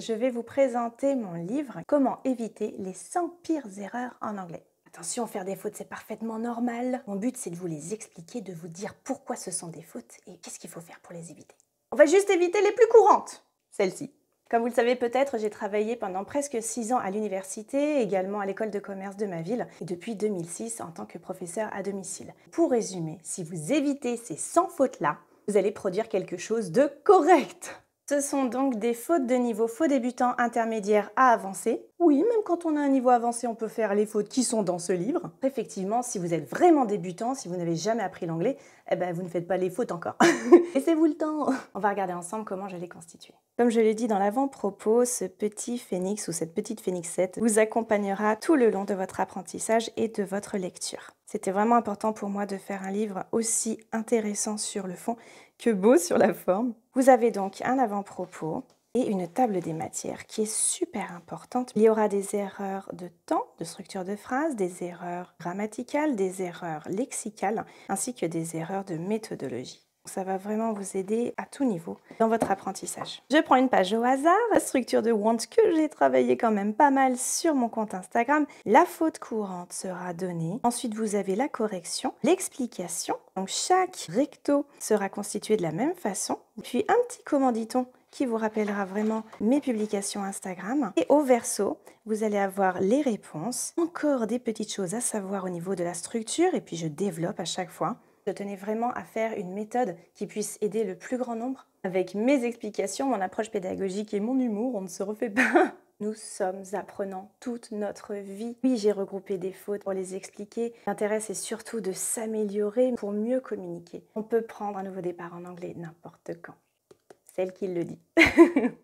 je vais vous présenter mon livre Comment éviter les 100 pires erreurs en anglais. Attention, faire des fautes, c'est parfaitement normal. Mon but, c'est de vous les expliquer, de vous dire pourquoi ce sont des fautes et qu'est-ce qu'il faut faire pour les éviter. On va juste éviter les plus courantes, celles-ci. Comme vous le savez peut-être, j'ai travaillé pendant presque 6 ans à l'université, également à l'école de commerce de ma ville, et depuis 2006 en tant que professeur à domicile. Pour résumer, si vous évitez ces 100 fautes-là, vous allez produire quelque chose de correct. Ce sont donc des fautes de niveau faux débutants intermédiaires à avancer. Oui, même quand on a un niveau avancé, on peut faire les fautes qui sont dans ce livre. Effectivement, si vous êtes vraiment débutant, si vous n'avez jamais appris l'anglais, eh ben, vous ne faites pas les fautes encore. Laissez-vous le temps On va regarder ensemble comment je l'ai constitué. Comme je l'ai dit dans l'avant-propos, ce petit phénix ou cette petite phénixette vous accompagnera tout le long de votre apprentissage et de votre lecture. C'était vraiment important pour moi de faire un livre aussi intéressant sur le fond que beau sur la forme. Vous avez donc un avant-propos et une table des matières qui est super importante. Il y aura des erreurs de temps, de structure de phrase, des erreurs grammaticales, des erreurs lexicales, ainsi que des erreurs de méthodologie. Ça va vraiment vous aider à tout niveau dans votre apprentissage. Je prends une page au hasard, la structure de want que j'ai travaillé quand même pas mal sur mon compte Instagram. La faute courante sera donnée. Ensuite, vous avez la correction, l'explication. Donc chaque recto sera constitué de la même façon. Puis un petit commanditon qui vous rappellera vraiment mes publications Instagram. Et au verso, vous allez avoir les réponses, encore des petites choses à savoir au niveau de la structure, et puis je développe à chaque fois. Je tenais vraiment à faire une méthode qui puisse aider le plus grand nombre. Avec mes explications, mon approche pédagogique et mon humour, on ne se refait pas. Nous sommes apprenants toute notre vie. Oui, j'ai regroupé des fautes pour les expliquer. L'intérêt, c'est surtout de s'améliorer pour mieux communiquer. On peut prendre un nouveau départ en anglais n'importe quand. Celle qui le dit.